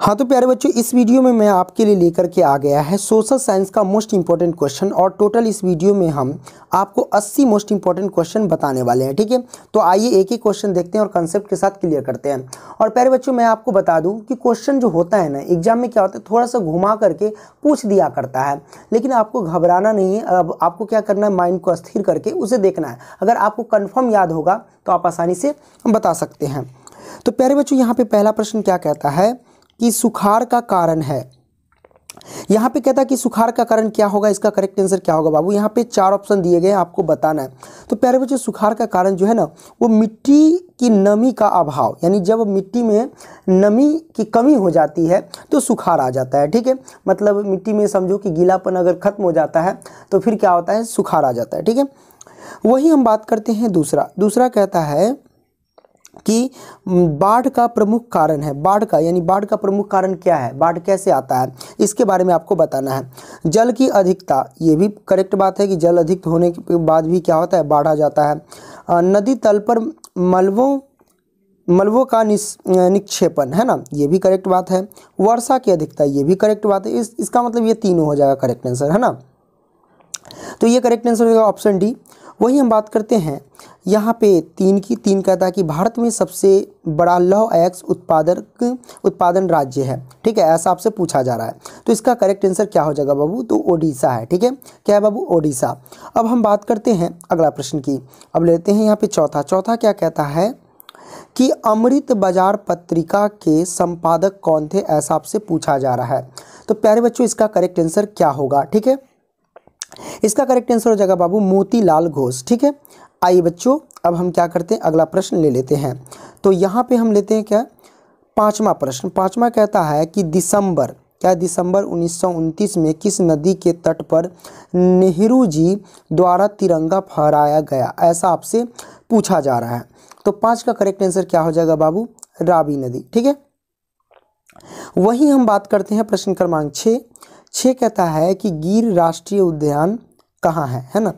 हाँ तो प्यारे बच्चों इस वीडियो में मैं आपके लिए लेकर के आ गया है सोशल साइंस का मोस्ट इंपॉर्टेंट क्वेश्चन और टोटल इस वीडियो में हम आपको 80 मोस्ट इंपॉर्टेंट क्वेश्चन बताने वाले हैं ठीक है तो आइए एक ही क्वेश्चन देखते हैं और कंसेप्ट के साथ क्लियर करते हैं और प्यारे बच्चों मैं आपको बता दूँ कि क्वेश्चन जो होता है ना एग्जाम में क्या होता है थोड़ा सा घुमा करके पूछ दिया करता है लेकिन आपको घबराना नहीं है अब आपको क्या करना है माइंड को स्थिर करके उसे देखना है अगर आपको कन्फर्म याद होगा तो आप आसानी से बता सकते हैं तो प्यारे बच्चों यहाँ पर पहला प्रश्न क्या कहता है कि सुखाड़ का कारण है यहाँ पे कहता है कि सुखाड़ का कारण क्या होगा इसका करेक्ट आंसर क्या होगा बाबू यहाँ पे चार ऑप्शन दिए गए आपको बताना है तो प्यारे बच्चों सुखाड़ का कारण जो है ना वो मिट्टी की नमी का अभाव यानी जब मिट्टी में नमी की कमी हो जाती है तो सुखाड़ आ जाता है ठीक है मतलब मिट्टी में समझो कि गीलापन अगर खत्म हो जाता है तो फिर क्या होता है सुखाड़ आ जाता है ठीक है वही हम बात करते हैं दूसरा दूसरा कहता है कि बाढ़ का प्रमुख कारण है बाढ़ का यानी बाढ़ का प्रमुख कारण क्या है बाढ़ कैसे आता है इसके बारे में आपको बताना है जल की अधिकता ये भी करेक्ट बात है कि जल अधिक होने के बाद भी क्या होता है बाढ़ आ जाता है नदी तल पर मलबों मलबों का निक्षेपण है ना ये भी करेक्ट बात है वर्षा की अधिकता ये भी करेक्ट बात है इस इसका मतलब ये तीनों हो जाएगा करेक्ट आंसर है ना तो ये करेक्ट आंसर होगा ऑप्शन डी वही हम बात करते हैं यहाँ पे तीन की तीन कहता है कि भारत में सबसे बड़ा लौह अयक्स उत्पादक उत्पादन राज्य है ठीक है ऐसा आपसे पूछा जा रहा है तो इसका करेक्ट आंसर क्या हो जाएगा बाबू तो ओडिशा है ठीक है क्या है बाबू ओडिशा अब हम बात करते हैं अगला प्रश्न की अब लेते हैं यहाँ पे चौथा चौथा क्या कहता है कि अमृत बाजार पत्रिका के संपादक कौन थे ऐसा आपसे पूछा जा रहा है तो प्यारे बच्चों इसका करेक्ट आंसर क्या होगा ठीक है इसका करेक्ट आंसर हो जाएगा बाबू मोतीलाल घोष ठीक है आइए बच्चों अब हम क्या करते हैं अगला प्रश्न ले लेते हैं तो यहाँ पे हम लेते हैं क्या पांचवा प्रश्न पांचवा कहता है कि दिसंबर क्या दिसंबर उन्नीस में किस नदी के तट पर नेहरू जी द्वारा तिरंगा फहराया गया ऐसा आपसे पूछा जा रहा है तो पांच का करेक्ट आंसर क्या हो जाएगा बाबू रावी नदी ठीक है वहीं हम बात करते हैं प्रश्न क्रमांक छः छः कहता है कि गिर राष्ट्रीय उद्यान कहाँ है है ना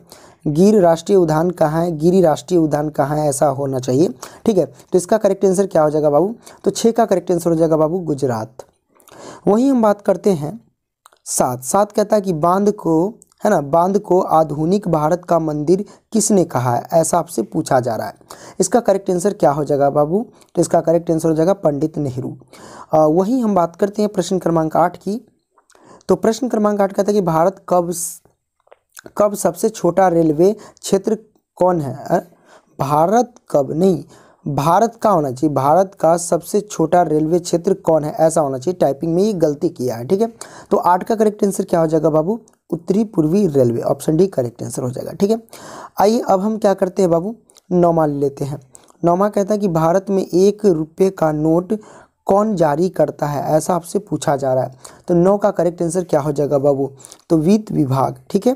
गिर राष्ट्रीय उद्यान कहाँ है गिरी राष्ट्रीय उद्यान कहाँ है ऐसा होना चाहिए ठीक है तो इसका करेक्ट आंसर क्या हो जाएगा बाबू तो छः का करेक्ट आंसर हो जाएगा बाबू गुजरात वहीं हम बात करते हैं सात सात कहता है कि बांध को है ना बांध को आधुनिक भारत का मंदिर किसने कहा है ऐसा आपसे पूछा जा रहा है इसका करेक्ट आंसर क्या हो जाएगा बाबू तो इसका करेक्ट आंसर हो जाएगा पंडित नेहरू वहीं हम बात करते हैं प्रश्न क्रमांक आठ की तो प्रश्न क्रमांक आठ कहता है कि भारत कब कब सबसे छोटा रेलवे क्षेत्र कौन है भारत कब नहीं भारत का होना चाहिए भारत का सबसे छोटा रेलवे क्षेत्र कौन है ऐसा होना चाहिए टाइपिंग में ये गलती किया है ठीक है तो आठ का करेक्ट आंसर क्या हो जाएगा बाबू उत्तरी पूर्वी railway option D correct answer हो जाएगा ठीक है आइए अब हम क्या करते हैं बाबू नौमा लेते हैं नौमा कहता है कि भारत में एक रुपये का नोट कौन जारी करता है ऐसा आपसे पूछा जा रहा है तो नौ का करेक्ट आंसर क्या हो जाएगा बाबू तो वित्त विभाग ठीक है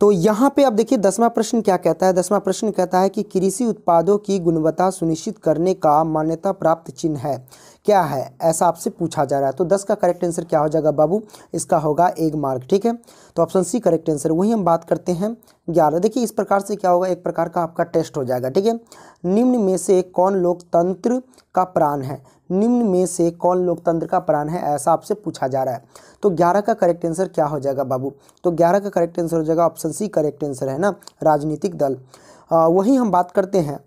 तो यहाँ पे आप देखिए दसवां प्रश्न क्या कहता है दसवां प्रश्न कहता है कि कृषि उत्पादों की गुणवत्ता सुनिश्चित करने का मान्यता प्राप्त चिन्ह है क्या है ऐसा आपसे पूछा जा रहा है तो दस का करेक्ट आंसर क्या हो जाएगा बाबू इसका होगा एक मार्क ठीक है तो ऑप्शन सी करेक्ट आंसर वही हम बात करते हैं ग्यारह देखिए इस प्रकार से क्या होगा एक प्रकार का आपका टेस्ट हो जाएगा ठीक है निम्न में से कौन लोकतंत्र का प्राण है निम्न में से कौन लोकतंत्र का प्राण है ऐसा आपसे पूछा जा रहा है तो ग्यारह का करेक्ट आंसर क्या हो जाएगा बाबू तो ग्यारह का करेक्ट आंसर हो जाएगा ऑप्शन सी करेक्ट आंसर है ना राजनीतिक दल वहीं हम बात करते हैं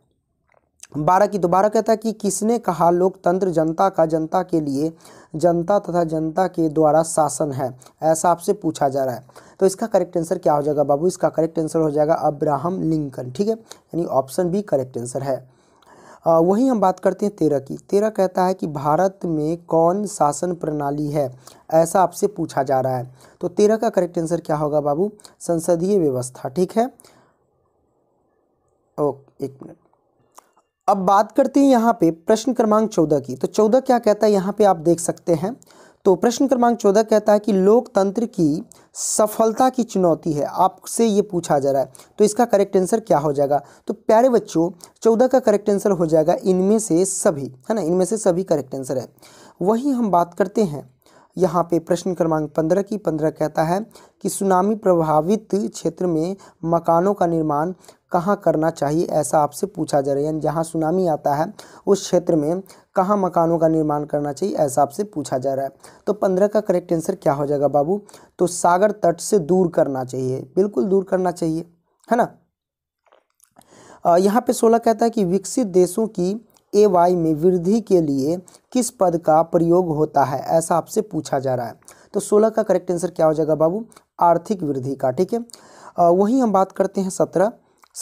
बारह की दोबारा तो कहता है कि किसने कहा लोकतंत्र जनता का जनता के लिए जनता तथा जनता के द्वारा शासन है ऐसा आपसे पूछा जा रहा है तो इसका करेक्ट आंसर क्या हो जाएगा बाबू इसका करेक्ट आंसर हो जाएगा अब्राहम लिंकन ठीक है यानी ऑप्शन बी करेक्ट आंसर है वहीं हम बात करते हैं तेरह की तेरह कहता है कि भारत में कौन शासन प्रणाली है ऐसा आपसे पूछा जा रहा है तो तेरह का करेक्ट आंसर क्या होगा बाबू संसदीय व्यवस्था ठीक है ओके एक मिनट अब बात करते हैं यहाँ पे प्रश्न क्रमांक चौदह की तो चौदह क्या कहता है यहाँ पे आप देख सकते हैं तो प्रश्न क्रमांक चौदह कहता है कि लोकतंत्र की सफलता की चुनौती है आपसे ये पूछा जा रहा है तो इसका करेक्ट आंसर क्या हो जाएगा तो प्यारे बच्चों चौदह का करेक्ट आंसर हो जाएगा इनमें से सभी है ना इनमें से सभी करेक्ट आंसर है वहीं हम बात करते हैं यहाँ पे प्रश्न क्रमांक पंद्रह की पंद्रह कहता है कि सुनामी प्रभावित क्षेत्र में मकानों का निर्माण कहाँ करना चाहिए ऐसा आपसे पूछा जा रहा है यानी जहाँ सुनामी आता है उस क्षेत्र में कहाँ मकानों का निर्माण करना चाहिए ऐसा आपसे पूछा जा रहा है तो पंद्रह का करेक्ट आंसर क्या हो जाएगा बाबू तो सागर तट से दूर करना चाहिए बिल्कुल दूर करना चाहिए है ना यहाँ पे सोलह कहता है कि विकसित देशों की ए वाई में वृद्धि के लिए किस पद का प्रयोग होता है ऐसा आपसे पूछा जा रहा है तो सोलह का करेक्ट आंसर क्या हो जाएगा बाबू आर्थिक वृद्धि का ठीक है वहीं हम बात करते हैं सत्रह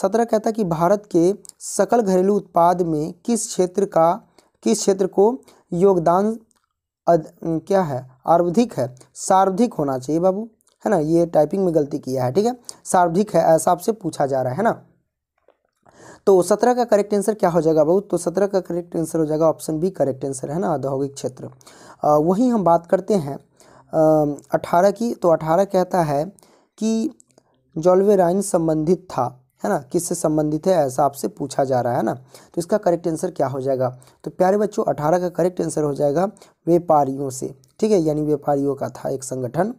सत्रह कहता है कि भारत के सकल घरेलू उत्पाद में किस क्षेत्र का किस क्षेत्र को योगदान अद, क्या है आर्वधिक है सार्वधिक होना चाहिए बाबू है ना ये टाइपिंग में गलती किया है ठीक है सार्वधिक है ऐसा आपसे पूछा जा रहा है ना तो सत्रह का करेक्ट आंसर क्या हो जाएगा बहुत तो सत्रह का करेक्ट आंसर हो जाएगा ऑप्शन बी करेक्ट आंसर है ना औद्योगिक क्षेत्र वहीं हम बात करते हैं अठारह की तो अठारह कहता है कि जॉलवेराइन संबंधित था है ना किससे संबंधित है ऐसा आपसे पूछा जा रहा है ना तो इसका करेक्ट आंसर क्या हो जाएगा तो प्यारे बच्चों अठारह का करेक्ट आंसर हो जाएगा व्यापारियों से ठीक है यानी व्यापारियों का था एक संगठन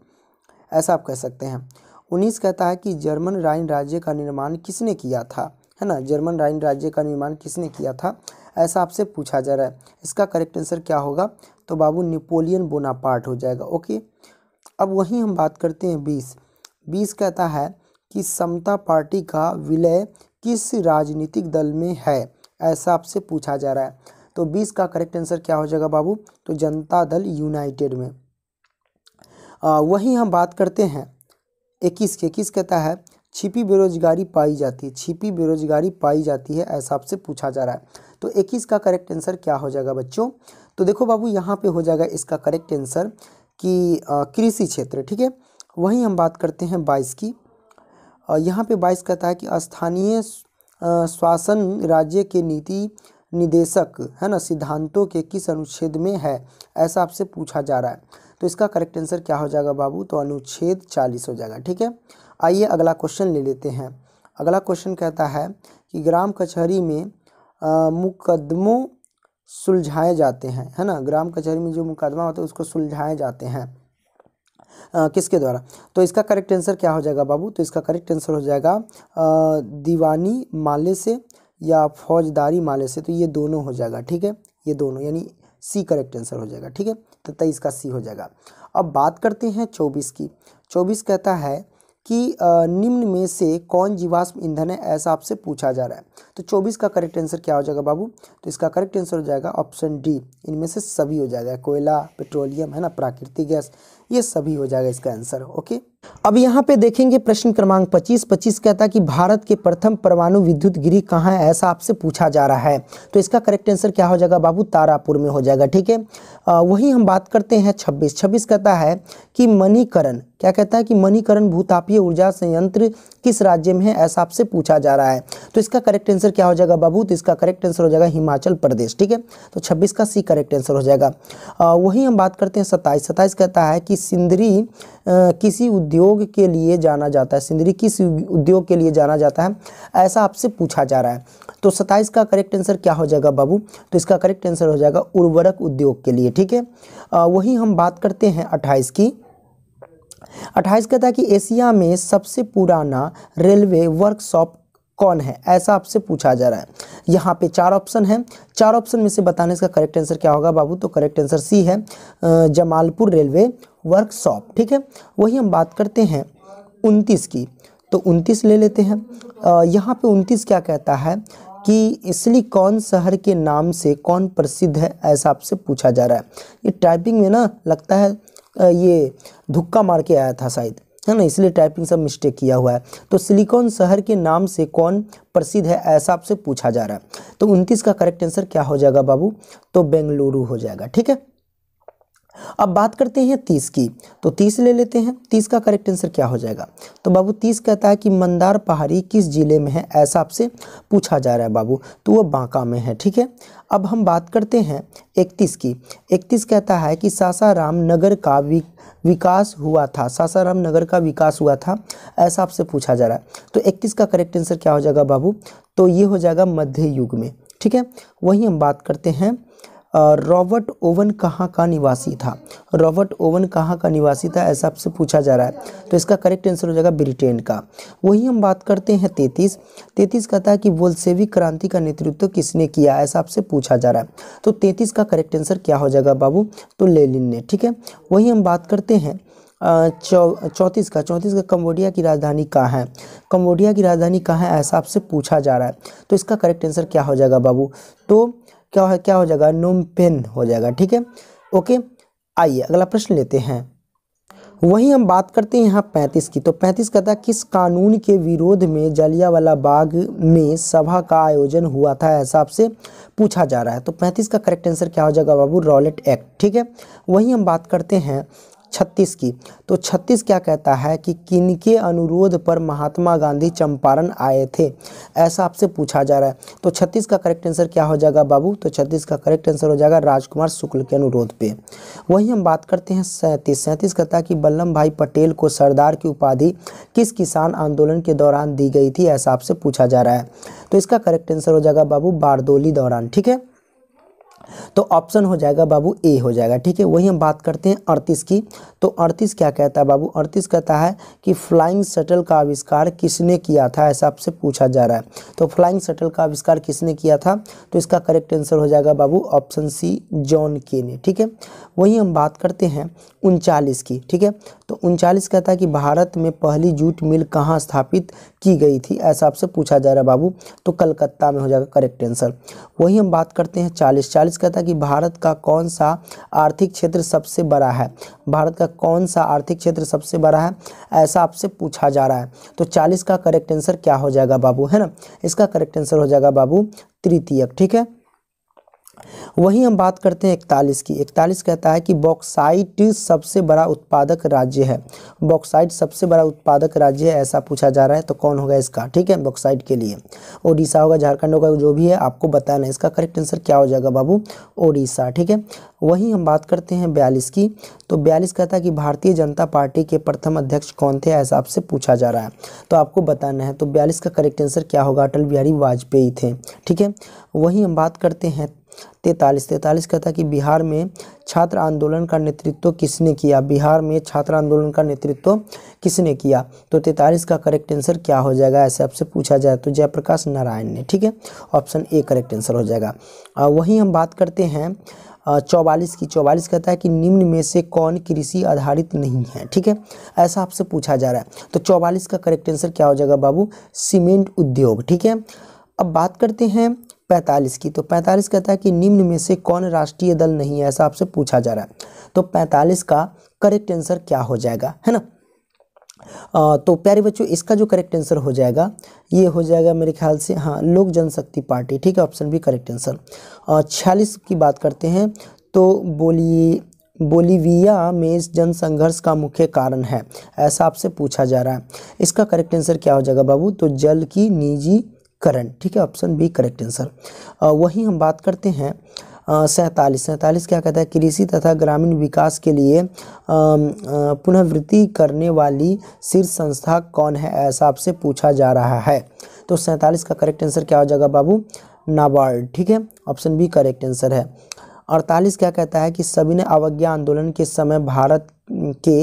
ऐसा आप कह सकते हैं उन्नीस कहता है कि जर्मन राइन राज्य का निर्माण किसने किया था है ना जर्मन राइन राज्य का निर्माण किसने किया था ऐसा आपसे पूछा जा रहा है इसका करेक्ट आंसर क्या होगा तो बाबू नेपोलियन बोनापार्ट हो जाएगा ओके अब वहीं हम बात करते हैं बीस बीस कहता है कि समता पार्टी का विलय किस राजनीतिक दल में है ऐसा आपसे पूछा जा रहा है तो 20 का करेक्ट आंसर क्या हो जाएगा बाबू तो जनता दल यूनाइटेड में आ, वहीं हम बात करते हैं इक्कीस के इक्कीस कहता है छिपी बेरोजगारी पाई जाती है छिपी बेरोजगारी पाई जाती है ऐसा आपसे पूछा जा रहा है तो इक्कीस का करेक्ट आंसर क्या हो जाएगा बच्चों तो देखो बाबू यहाँ पे हो जाएगा इसका करेक्ट आंसर कि कृषि क्षेत्र ठीक है वहीं हम बात करते हैं बाईस की यहाँ पे बाइस कहता है कि स्थानीय शासन राज्य के नीति निदेशक है ना सिद्धांतों के किस अनुच्छेद में है ऐसा आपसे पूछा जा रहा है तो इसका करेक्ट आंसर क्या हो जाएगा बाबू तो अनुच्छेद चालीस हो जाएगा ठीक है आइए अगला क्वेश्चन ले लेते हैं अगला क्वेश्चन कहता है कि ग्राम कचहरी में मुकदमों सुलझाए जाते हैं है ना ग्राम कचहरी में जो मुकदमा होता है उसको सुलझाए जाते हैं किसके द्वारा तो इसका करेक्ट आंसर क्या हो जाएगा बाबू तो इसका करेक्ट आंसर हो जाएगा दीवानी माले से या फौजदारी माले से तो ये दोनों हो जाएगा ठीक है ये दोनों यानी सी करेक्ट आंसर हो जाएगा ठीक है तो तेईस का सी हो जाएगा अब बात करते हैं चौबीस की चौबीस कहता है कि निम्न में से कौन जीवाश्म ईंधन है ऐसा आपसे पूछा जा रहा है तो 24 का करेक्ट आंसर क्या हो जाएगा बाबू तो इसका करेक्ट आंसर हो जाएगा ऑप्शन डी इनमें से सभी हो जाएगा कोयला पेट्रोलियम है ना प्राकृतिक गैस ये सभी हो जाएगा इसका आंसर ओके अब यहाँ पे देखेंगे प्रश्न क्रमांक 25 25 कहता है कि भारत के प्रथम परमाणु विद्युत गिरी कहाँ है ऐसा आपसे पूछा जा रहा है तो इसका करेक्ट आंसर क्या हो जाएगा बाबू तारापुर में हो जाएगा ठीक है वही हम बात करते हैं 26 26 कहता है कि मणिकरण क्या कहता है कि मणिकरण भूतापीय ऊर्जा संयंत्र किस राज्य में है ऐसा आपसे पूछा जा रहा है तो इसका करेक्ट आंसर क्या हो जाएगा बाबू तो इसका करेक्ट आंसर हो जाएगा हिमाचल प्रदेश ठीक है तो छब्बीस का सी करेक्ट आंसर हो जाएगा वही हम बात करते हैं सत्ताईस सत्ताईस कहता है कि कि सिंदरी किसी उद्योग के लिए जाना जाता है सिंदरी किस उद्योग के लिए जाना जाता है ऐसा आपसे पूछा जा रहा है तो सत्ताईस का करेक्ट आंसर क्या हो जाएगा बाबू तो इसका करेक्ट आंसर हो जाएगा उर्वरक उद्योग के लिए ठीक है वही हम बात करते हैं अट्ठाईस की अट्ठाईस कहता है कि एशिया में सबसे पुराना रेलवे वर्कशॉप कौन है ऐसा आपसे पूछा जा रहा है यहाँ पे चार ऑप्शन है चार ऑप्शन में से बताने इसका करेक्ट आंसर क्या होगा बाबू तो करेक्ट आंसर सी है जमालपुर रेलवे वर्कशॉप ठीक है वही हम बात करते हैं उनतीस की तो उनतीस ले लेते हैं यहाँ पे उनतीस क्या कहता है कि इसलिए कौन शहर के नाम से कौन प्रसिद्ध है ऐसा आपसे पूछा जा रहा है ये टाइपिंग में ना लगता है ये धुक्का मार के आया था शायद है ना इसलिए टाइपिंग सब मिस्टेक किया हुआ है तो सिलिकॉन शहर के नाम से कौन प्रसिद्ध है ऐसा आपसे पूछा जा रहा है तो उनतीस का करेक्ट आंसर क्या हो जाएगा बाबू तो बेंगलुरु हो जाएगा ठीक है अब बात करते हैं तीस की तो तीस ले लेते हैं तीस का करेक्ट आंसर क्या हो जाएगा तो बाबू तीस कहता है कि मंदार पहाड़ी किस ज़िले में है ऐसा आपसे पूछा जा रहा है बाबू तो वो बांका में है ठीक है अब हम बात करते हैं इकतीस की इकतीस कहता है कि सासाराम नगर का विकास हुआ था सासाराम नगर का विकास हुआ था ऐसा आपसे पूछा जा रहा है तो इकतीस का करेक्ट आंसर क्या हो जाएगा बाबू तो ये हो जाएगा मध्य युग में ठीक है वहीं हम बात करते हैं रॉबर्ट ओवन कहाँ का निवासी था रॉबर्ट ओवन कहाँ का निवासी था ऐसा आपसे पूछा जा रहा है तो इसका करेक्ट आंसर हो जाएगा ब्रिटेन का वही हम बात करते हैं तैतीस तैतीस कहता है कि वोलसेविक क्रांति का नेतृत्व किसने किया ऐसा आपसे पूछा जा रहा है तो तैतीस का करेक्ट आंसर क्या हो जाएगा बाबू तो लेलिन ने ठीक है वही हम बात करते हैं चौंतीस का चौंतीस का कम्बोडिया की राजधानी कहाँ है कम्बोडिया की राजधानी कहाँ है ऐसा आपसे पूछा जा रहा है तो इसका करेक्ट आंसर क्या हो जाएगा बाबू तो क्या है क्या हो जाएगा नोम पेन हो जाएगा ठीक है ओके आइए अगला प्रश्न लेते हैं वहीं हम बात करते हैं यहाँ पैंतीस की तो पैंतीस कहता है किस कानून के विरोध में जलियावाला बाग में सभा का आयोजन हुआ था ऐसा आपसे पूछा जा रहा है तो पैंतीस का करेक्ट आंसर क्या हो जाएगा बाबू रॉलेट एक्ट ठीक है वहीं हम बात करते हैं छत्तीस की तो छत्तीस क्या कहता है कि किनके अनुरोध पर महात्मा गांधी चंपारण आए थे ऐसा आपसे पूछा जा रहा है तो छत्तीस का करेक्ट आंसर क्या हो जाएगा बाबू तो छत्तीस का करेक्ट आंसर हो जाएगा राजकुमार शुक्ल के अनुरोध पे वहीं हम बात करते हैं सैंतीस सैंतीस कहता है कि वल्लभ भाई पटेल को सरदार की उपाधि किस किसान आंदोलन के दौरान दी गई थी ऐसा आपसे पूछा जा रहा है तो इसका करेक्ट आंसर हो जाएगा बाबू बारदोली दौरान ठीक है तो ऑप्शन हो जाएगा बाबू ए हो जाएगा ठीक है वही हम बात करते हैं अड़तीस की तो अड़तीस क्या कहता है बाबू अड़तीस कहता है कि फ्लाइंग शटल का आविष्कार किसने किया था ऐसा आपसे पूछा जा रहा है तो फ्लाइंग शटल का आविष्कार किसने किया था तो इसका करेक्ट आंसर हो जाएगा बाबू ऑप्शन सी जॉन के ने ठीक है वही हम बात करते हैं उनचालीस की ठीक है तो उनचालीस कहता है कि भारत में पहली जूट मिल कहाँ स्थापित की गई थी ऐसा आपसे पूछा जा रहा है बाबू तो कलकत्ता में हो जाएगा करेक्ट आंसर वही हम बात करते हैं चालीस चालीस कहता है कि भारत का कौन सा आर्थिक क्षेत्र सबसे बड़ा है भारत का कौन सा आर्थिक क्षेत्र सबसे बड़ा है ऐसा आपसे पूछा जा रहा है तो चालीस का करेक्ट आंसर क्या हो जाएगा बाबू है ना इसका करेक्ट आंसर हो जाएगा बाबू तृतीय ठीक है वहीं हम बात करते हैं इकतालीस की इकतालीस कहता है कि बॉक्साइट सबसे बड़ा उत्पादक राज्य है बॉक्साइट सबसे बड़ा उत्पादक राज्य है ऐसा पूछा जा रहा है तो कौन होगा इसका ठीक है बॉक्साइट के लिए ओडिशा होगा झारखंड होगा जो भी है आपको बताना इसका करेक्ट आंसर क्या हो जाएगा बाबू ओडिशा ठीक है वहीं हम बात करते हैं बयालीस की तो बयालीस कहता है कि भारतीय जनता पार्टी के प्रथम अध्यक्ष कौन थे ऐसा आपसे पूछा जा रहा है तो आपको बताना है तो बयालीस का करेक्ट आंसर क्या होगा अटल बिहारी वाजपेयी थे ठीक है वहीं हम बात करते हैं तैंतालीस तैंतालीस कहता है कि बिहार में छात्र आंदोलन का नेतृत्व किसने किया बिहार में छात्र आंदोलन का नेतृत्व किसने किया तो तैंतालीस का करेक्ट आंसर क्या हो जाएगा ऐसे आपसे पूछा जाए तो जयप्रकाश नारायण ने ठीक है ऑप्शन ए करेक्ट आंसर हो जाएगा वहीं हम बात करते हैं चौवालीस की चौवालीस कहता है कि निम्न में से कौन कृषि आधारित नहीं है ठीक है ऐसा आपसे पूछा जा रहा है तो चौवालीस का करेक्ट आंसर क्या हो जाएगा बाबू सीमेंट उद्योग ठीक है अब बात करते हैं पैंतालीस की तो पैंतालीस कहता है कि निम्न में से कौन राष्ट्रीय दल नहीं है ऐसा आपसे पूछा जा रहा है तो पैंतालीस का करेक्ट आंसर क्या हो जाएगा है ना आ, तो प्यारे बच्चों इसका जो करेक्ट आंसर हो जाएगा ये हो जाएगा मेरे ख्याल से हाँ लोक जनशक्ति पार्टी ठीक है ऑप्शन भी करेक्ट आंसर छियालीस की बात करते हैं तो बोलिए बोलीविया में इस जनसंघर्ष का मुख्य कारण है ऐसा आपसे पूछा जा रहा है इसका करेक्ट आंसर क्या हो जाएगा बाबू तो जल की निजी करण ठीक है ऑप्शन बी करेक्ट आंसर वहीं हम बात करते हैं सैंतालीस सैंतालीस क्या कहता है कृषि तथा ग्रामीण विकास के लिए पुनर्वृत्ति करने वाली शीर्ष संस्था कौन है ऐसा आपसे पूछा जा रहा है तो सैंतालीस का करेक्ट आंसर क्या हो जाएगा बाबू नाबार्ड ठीक है ऑप्शन बी करेक्ट आंसर है अड़तालीस क्या कहता है कि सभी ने अवज्ञा आंदोलन के समय भारत के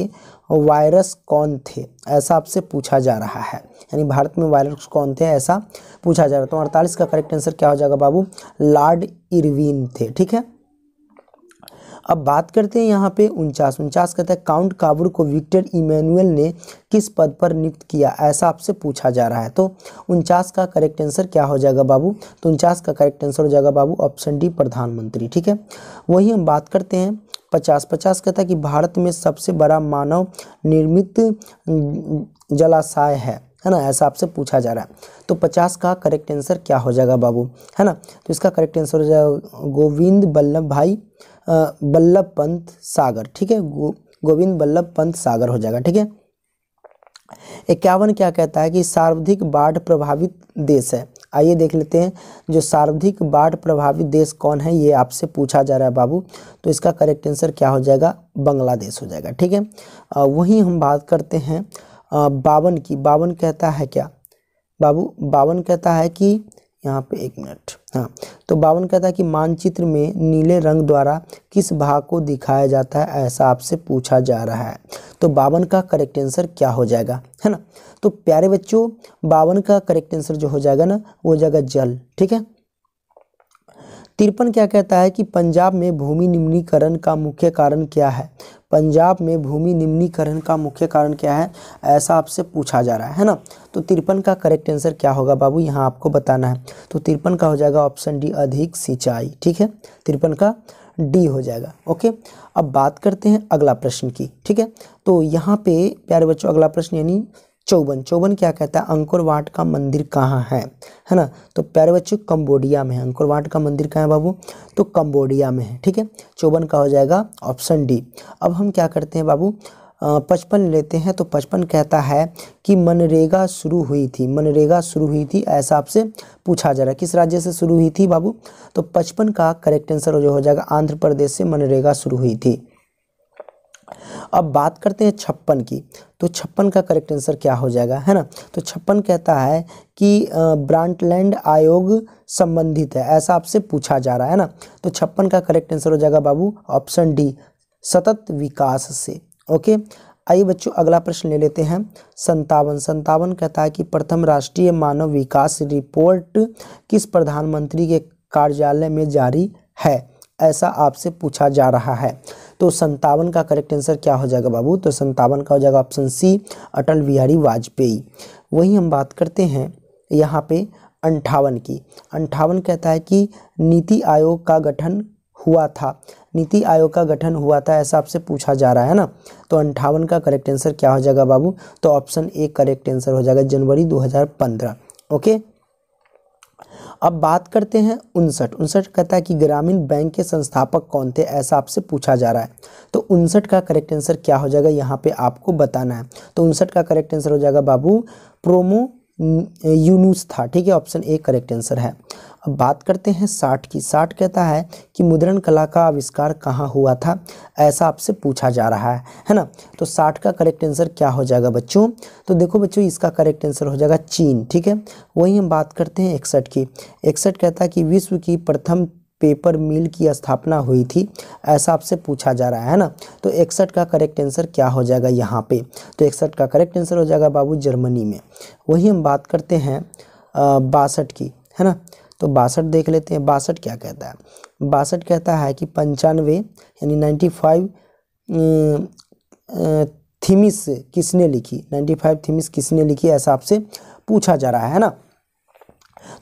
वायरस कौन थे ऐसा आपसे पूछा जा रहा है यानी भारत में वायरस कौन थे ऐसा पूछा जा रहा है तो अड़तालीस का करेक्ट आंसर क्या हो जाएगा बाबू लॉर्ड इरविन थे ठीक है अब बात करते हैं यहाँ पे उनचास उनचास कहते हैं काउंट काबुर को विक्टर इमैनुअल ने किस पद पर नियुक्त किया ऐसा आपसे पूछा जा रहा है तो उनचास का करेक्ट आंसर क्या हो जाएगा बाबू तो उनचास का करेक्ट आंसर हो जाएगा बाबू ऑप्शन डी प्रधानमंत्री ठीक है वही हम बात करते हैं पचास पचास कहता है कि भारत में सबसे बड़ा मानव निर्मित जलाशय है है ना ऐसा आपसे पूछा जा रहा है तो पचास का करेक्ट आंसर क्या हो जाएगा बाबू है ना तो इसका करेक्ट आंसर हो जाएगा गोविंद बल्लभ भाई बल्लभ पंत सागर ठीक है गो, गोविंद बल्लभ पंत सागर हो जाएगा ठीक है इक्यावन क्या कहता है कि सर्वाधिक बाढ़ प्रभावित देश है आइए देख लेते हैं जो सर्वाधिक बाढ़ प्रभावित देश कौन है ये आपसे पूछा जा रहा है बाबू तो इसका करेक्ट आंसर क्या हो जाएगा बांग्लादेश हो जाएगा ठीक है वहीं हम बात करते हैं बावन की बावन कहता है क्या बाबू बावन कहता है कि यहाँ पे एक मिनट हाँ तो बावन कहता है कि मानचित्र में नीले रंग द्वारा किस भाग को दिखाया जाता है ऐसा आपसे पूछा जा रहा है तो बावन का करेक्ट आंसर क्या हो जाएगा है ना तो प्यारे बच्चों बावन का करेक्ट आंसर जो हो जाएगा ना वो हो जाएगा जल ठीक है तिरपन क्या कहता है कि पंजाब में भूमि निम्नीकरण का मुख्य कारण क्या है पंजाब में भूमि निम्नीकरण का मुख्य कारण क्या है ऐसा आपसे पूछा जा रहा है है ना तो तिरपन का करेक्ट आंसर क्या होगा बाबू यहाँ आपको बताना है तो तिरपन का हो जाएगा ऑप्शन डी अधिक सिंचाई ठीक है तिरपन का डी हो जाएगा ओके अब बात करते हैं अगला प्रश्न की ठीक है तो यहाँ पे प्यारे बच्चों अगला प्रश्न यानी चौवन चौवन क्या कहता है अंकुर वाट का मंदिर कहाँ है है ना तो प्यारे बच्चों कंबोडिया में है अंकुर वाट का मंदिर कहाँ है बाबू तो कंबोडिया में है ठीक है चौवन का हो जाएगा ऑप्शन डी अब हम क्या करते हैं बाबू पचपन लेते हैं तो पचपन कहता है कि मनरेगा शुरू हुई थी मनरेगा शुरू हुई थी ऐसा आपसे पूछा जा रहा है किस राज्य से शुरू हुई थी बाबू तो पचपन का करेक्ट आंसर जो हो जाएगा आंध्र प्रदेश से मनरेगा शुरू हुई थी अब बात करते हैं छप्पन की तो छप्पन का करेक्ट आंसर क्या हो जाएगा है ना तो छप्पन कहता है कि ब्रांटलैंड आयोग संबंधित है ऐसा आपसे पूछा जा रहा है ना तो छप्पन का करेक्ट आंसर हो जाएगा बाबू ऑप्शन डी सतत विकास से ओके आइए बच्चों अगला प्रश्न ले लेते हैं संतावन संतावन कहता है कि प्रथम राष्ट्रीय मानव विकास रिपोर्ट किस प्रधानमंत्री के कार्यालय में जारी है ऐसा आपसे पूछा जा रहा है तो संतावन का करेक्ट आंसर क्या हो जाएगा बाबू तो संतावन का हो जाएगा ऑप्शन सी अटल बिहारी वाजपेयी वहीं हम बात करते हैं यहाँ पे अंठावन की अंठावन कहता है कि नीति आयोग का गठन हुआ था नीति आयोग का गठन हुआ था ऐसा आपसे पूछा जा रहा है ना तो अंठावन का करेक्ट आंसर क्या हो जाएगा बाबू तो ऑप्शन ए करेक्ट आंसर हो जाएगा जनवरी 2015 ओके अब बात करते हैं उनसठ उनसठ कहता है कि ग्रामीण बैंक के संस्थापक कौन थे ऐसा आपसे पूछा जा रहा है तो उनसठ का करेक्ट आंसर क्या हो जाएगा यहाँ पे आपको बताना है तो उनसठ का करेक्ट आंसर हो जाएगा बाबू प्रोमो यूनुस था ठीक है ऑप्शन ए करेक्ट आंसर है अब बात करते हैं साठ की साठ कहता है कि मुद्रण कला का आविष्कार कहाँ हुआ था ऐसा आपसे पूछा जा रहा है है ना तो साठ का करेक्ट आंसर क्या हो जाएगा बच्चों तो देखो बच्चों इसका करेक्ट आंसर हो जाएगा चीन ठीक है वहीं हम बात करते हैं इकसठ की इकसठ कहता है कि विश्व की प्रथम पेपर मिल की स्थापना हुई थी ऐसा आपसे पूछा जा रहा है ना तो इकसठ का करेक्ट आंसर क्या हो जाएगा यहाँ पे तो इकसठ का करेक्ट आंसर हो जाएगा बाबू जर्मनी में वही हम बात करते हैं बासठ की है ना तो बासठ देख लेते हैं बासठ क्या कहता है बासठ कहता है कि पंचानवे यानी नाइन्टी फाइव थीमिस किसने लिखी नाइन्टी फाइव थीमिस किसने लिखी ऐसा आपसे पूछा जा रहा है ना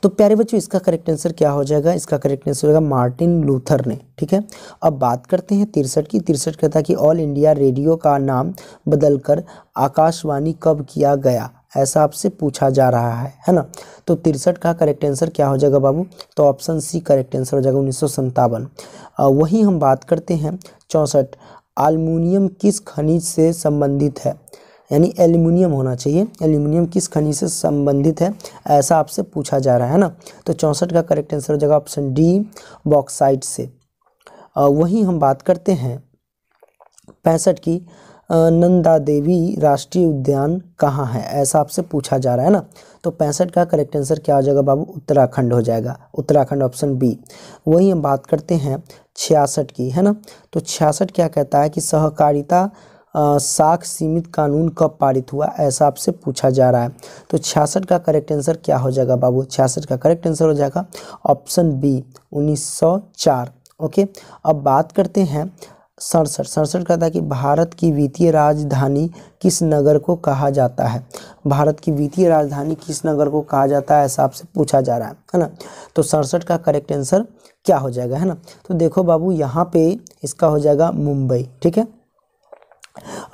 तो प्यारे बच्चों इसका करेक्ट आंसर क्या हो जाएगा इसका करेक्ट आंसर होगा मार्टिन लूथर ने ठीक है अब बात करते हैं तिरसठ की तिरसठ कहता है कि ऑल इंडिया रेडियो का नाम बदलकर आकाशवाणी कब किया गया ऐसा आपसे पूछा जा रहा है है ना तो तिरसठ का करेक्ट आंसर क्या हो जाएगा बाबू तो ऑप्शन सी करेक्ट आंसर हो जाएगा उन्नीस वहीं हम बात करते हैं चौंसठ आलमोनियम किस खनिज से संबंधित है यानी एल्यूमिनियम होना चाहिए एल्यूमिनियम किस खनिज से संबंधित है ऐसा आपसे पूछा जा रहा है ना तो चौंसठ का करेक्ट आंसर हो जाएगा ऑप्शन डी बॉक्साइट से वहीं हम बात करते हैं पैंसठ की नंदा देवी राष्ट्रीय उद्यान कहाँ है ऐसा आपसे पूछा जा रहा है ना तो पैंसठ का करेक्ट आंसर क्या हो जाएगा बाबू उत्तराखंड हो जाएगा उत्तराखंड ऑप्शन बी वही हम बात करते हैं छियासठ की है ना तो छियासठ क्या कहता है कि सहकारिता साख सीमित कानून कब पारित हुआ ऐसा आपसे पूछा जा रहा है तो छियासठ का करेक्ट आंसर क्या हो जाएगा बाबू छियासठ का करेक्ट आंसर हो जाएगा ऑप्शन बी 1904 ओके अब बात करते हैं सड़सठ सड़सठ कहता है कि भारत की वित्तीय राजधानी किस नगर को कहा जाता है भारत की वित्तीय राजधानी किस नगर को कहा जाता है ऐसा आपसे पूछा जा रहा है है ना तो सड़सठ का करेक्ट आंसर क्या हो जाएगा है ना तो देखो बाबू यहाँ पे इसका हो जाएगा मुंबई ठीक है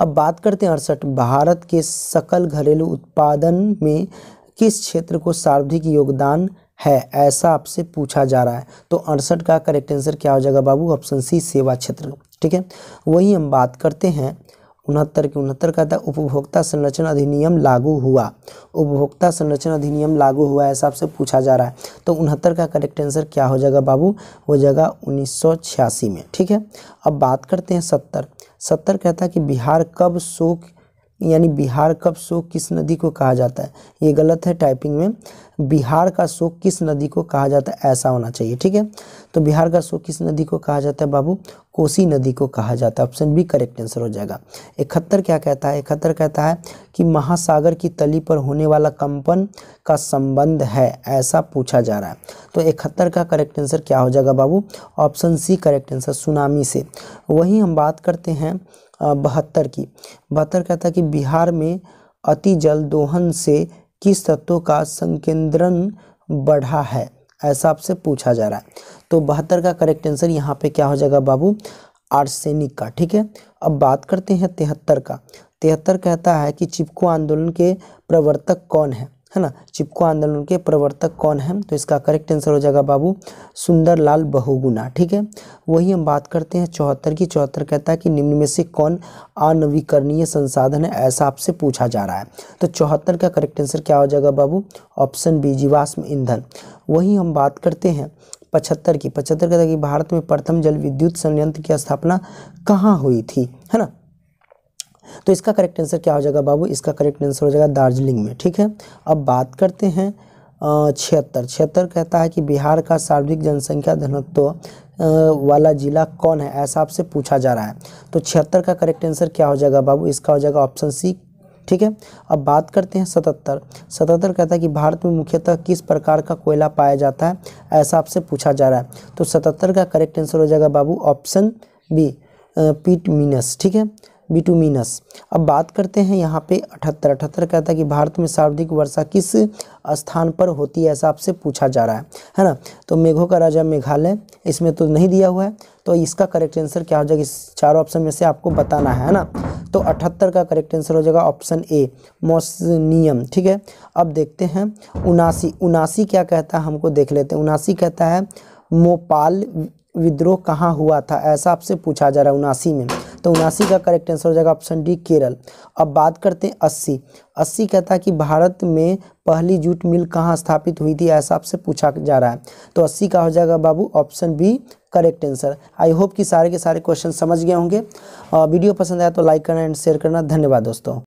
अब बात करते हैं अड़सठ भारत के सकल घरेलू उत्पादन में किस क्षेत्र को सर्वाधिक योगदान है ऐसा आपसे पूछा जा रहा है तो अड़सठ का करेक्ट आंसर क्या हो जाएगा बाबू ऑप्शन सी सेवा क्षेत्र ठीक है वही हम बात करते हैं उनहत्तर के उनहत्तर का था उपभोक्ता संरक्षण अधिनियम लागू हुआ उपभोक्ता संरक्षण अधिनियम लागू हुआ ऐसा आपसे पूछा जा रहा है तो उनहत्तर का करेक्ट आंसर क्या हो जाएगा बाबू हो जाएगा उन्नीस में ठीक है अब बात करते हैं सत्तर सत्तर कहता है कि बिहार कब शोक यानी बिहार कब शोक किस नदी को कहा जाता है ये गलत है टाइपिंग में बिहार का शोक किस नदी को कहा जाता है ऐसा होना चाहिए ठीक है तो बिहार का शोक किस नदी को कहा जाता है बाबू कोसी नदी को कहा जाता है ऑप्शन बी करेक्ट आंसर हो जाएगा इकहत्तर क्या कहता है इकहत्तर कहता है कि महासागर की तली पर होने वाला कंपन का संबंध है ऐसा पूछा जा रहा है तो इकहत्तर का करेक्ट आंसर क्या हो जाएगा बाबू option C correct answer tsunami से वहीं हम बात करते हैं बहत्तर की बहत्तर कहता है कि बिहार में अति जल दोहन से किस तत्वों का संकेंद्रण बढ़ा है ऐसा आपसे पूछा जा रहा है तो बहत्तर का करेक्ट आंसर यहाँ पे क्या हो जाएगा बाबू आर्सेनिक का ठीक है अब बात करते हैं तिहत्तर का तिहत्तर कहता है कि चिपको आंदोलन के प्रवर्तक कौन है है ना चिपको आंदोलन के प्रवर्तक कौन है तो इसका करेक्ट आंसर हो जाएगा बाबू सुंदरलाल बहुगुना ठीक है वही हम बात करते हैं चौहत्तर की चौहत्तर कहता है कि निम्न में से कौन अनवीकरणीय संसाधन है ऐसा आपसे पूछा जा रहा है तो चौहत्तर का करेक्ट आंसर क्या हो जाएगा बाबू ऑप्शन बी जीवाश्म ईंधन वही हम बात करते हैं पचहत्तर की पचहत्तर कहता है कि भारत में प्रथम जल विद्युत संयंत्र की स्थापना कहाँ हुई थी है ना तो इसका करेक्ट आंसर क्या हो जाएगा बाबू इसका करेक्ट आंसर हो जाएगा दार्जिलिंग में ठीक है अब बात करते हैं छिहत्तर छिहत्तर कहता है कि बिहार का सार्वजनिक जनसंख्या घनत्व वाला जिला कौन है ऐसा आपसे पूछा जा रहा है तो छिहत्तर का करेक्ट आंसर क्या हो जाएगा बाबू इसका हो जाएगा ऑप्शन सी ठीक है अब बात करते हैं सतहत्तर सतहत्तर कहता है कि भारत में मुख्यतः किस प्रकार का कोयला पाया जाता है ऐसा आपसे पूछा जा रहा है तो सतहत्तर का करेक्ट आंसर हो जाएगा बाबू ऑप्शन बी पीट मीनस ठीक है बिटूमिनस अब बात करते हैं यहाँ पे अठहत्तर अठहत्तर कहता है कि भारत में सर्वाधिक वर्षा किस स्थान पर होती है ऐसा आपसे पूछा जा रहा है है ना तो मेघों का राजा मेघालय इसमें तो नहीं दिया हुआ है तो इसका करेक्ट आंसर क्या हो जाएगा इस चार ऑप्शन में से आपको बताना है ना तो अठहत्तर का करेक्ट आंसर हो जाएगा ऑप्शन ए मौसनियम ठीक है अब देखते हैं उनासी उनासी क्या कहता है हमको देख लेते हैं उनासी कहता है मोपाल विद्रोह कहाँ हुआ था ऐसा आपसे पूछा जा रहा है उनासी में तो उनासी का करेक्ट आंसर हो जाएगा ऑप्शन डी केरल अब बात करते हैं अस्सी अस्सी कहता है कि भारत में पहली जूट मिल कहाँ स्थापित हुई थी ऐसा आपसे पूछा जा रहा है तो अस्सी का हो जाएगा बाबू option B correct answer I hope कि सारे के सारे क्वेश्चन समझ गए होंगे वीडियो पसंद आया तो लाइक करना एंड शेयर करना धन्यवाद दोस्तों